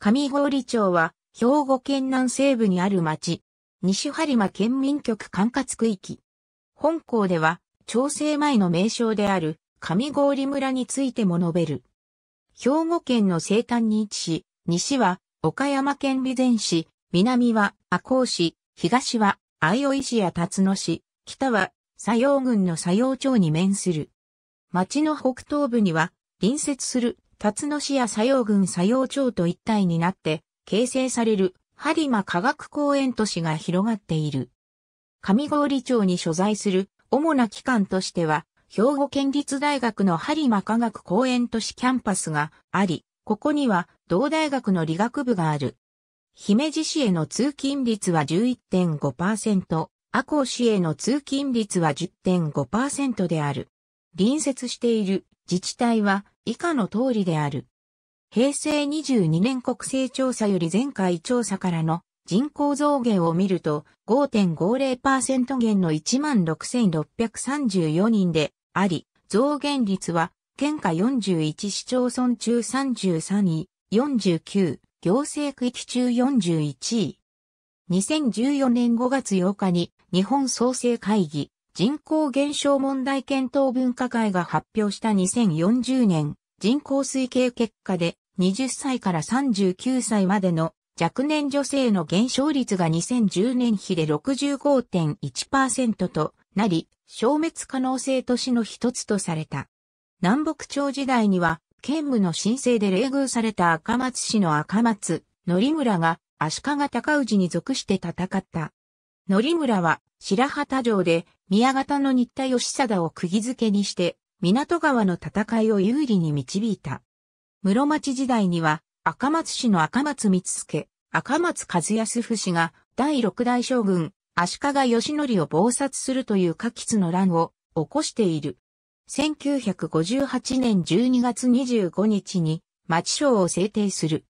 上郡町は、兵庫県南西部にある町、西播磨県民局管轄区域。本校では、調整前の名称である、上郡村についても述べる。兵庫県の西端に位置し、西は、岡山県備前市、南は、赤穂市、東は、愛生市や辰野市、北は、佐用郡の佐用町に面する。町の北東部には、隣接する辰野市や佐用郡佐用町と一体になって形成される播磨科学公園都市が広がっている。上郡町に所在する主な機関としては、兵庫県立大学の播磨科学公園都市キャンパスがあり、ここには同大学の理学部がある。姫路市への通勤率は11.5%、赤穂市への通勤率は10.5%である。隣接している自治体は以下の通りである。平成22年国勢調査より前回調査からの人口増減を見ると5.50%減の16,634人であり、増減率は県下41市町村中33位、49、行政区域中41位。2014年5月8日に日本創生会議人口減少問題検討分科会が発表した2040年人口推計結果で20歳から39歳までの若年女性の減少率が2010年比で65.1%となり、消滅可能性都市の一つとされた。南北朝時代には、兼務の申請で冷遇された赤松市の赤松、則村が足利高氏に属して戦った。則村は白旗城で宮方の新田義貞を釘付けにして港川の戦いを有利に導いた。室町時代には、赤松氏の赤松光助、赤松和康夫氏が、第六代将軍、足利義則を謀殺するという過吉の乱を起こしている。1958年12月25日に町省を制定する。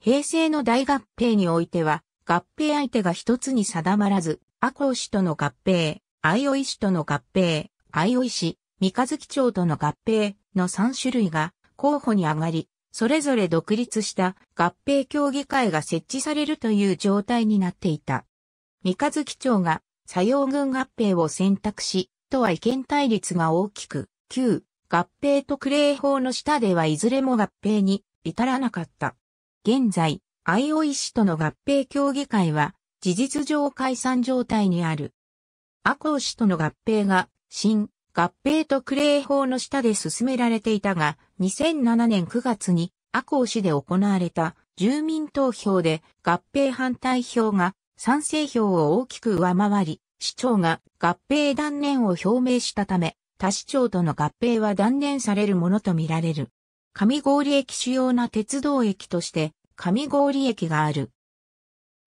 平成の大合併においては、合併相手が一つに定まらず、赤尾氏との合併、愛尾氏との合併、愛尾氏、三日月町との合併の3種類が候補に上がり、それぞれ独立した合併協議会が設置されるという状態になっていた。三日月町が作用軍合併を選択し、とは意見対立が大きく、旧合併特例法の下ではいずれも合併に至らなかった。現在、相生市との合併協議会は、事実上解散状態にある。赤穂市との合併が、新、合併特例法の下で進められていたが、2007年9月に赤穂市で行われた住民投票で合併反対票が賛成票を大きく上回り、市長が合併断念を表明したため、他市長との合併は断念されるものとみられる。上郡駅主要な鉄道駅として、上郡駅がある。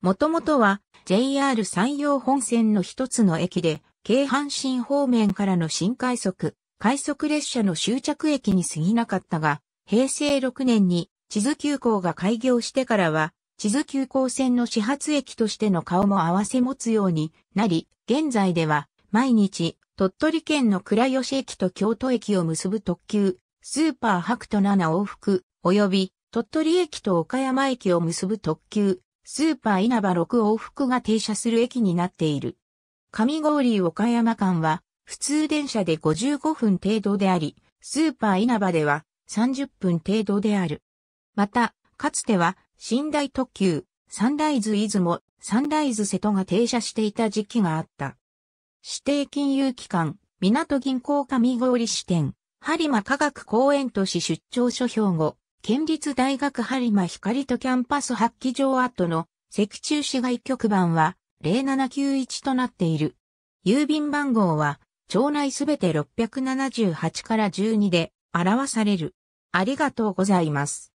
もともとは JR 山陽本線の一つの駅で、京阪神方面からの新快速、快速列車の終着駅に過ぎなかったが、平成6年に地図急行が開業してからは、地図急行線の始発駅としての顔も合わせ持つようになり、現在では毎日鳥取県の倉吉駅と京都駅を結ぶ特急、スーパー白と7往復、及び鳥取駅と岡山駅を結ぶ特急、スーパー稲葉6往復が停車する駅になっている。上郡岡山間は、普通電車で55分程度であり、スーパー稲葉では30分程度である。また、かつては、寝台特急、サンライズ出雲、サンライズ瀬戸が停車していた時期があった。指定金融機関、港銀行上郡支店、播磨科学公園都市出張所評後県立大学播磨光とキャンパス発揮場跡の石中市外局番は、0791となっている。郵便番号は、町内すべて678から12で表される。ありがとうございます。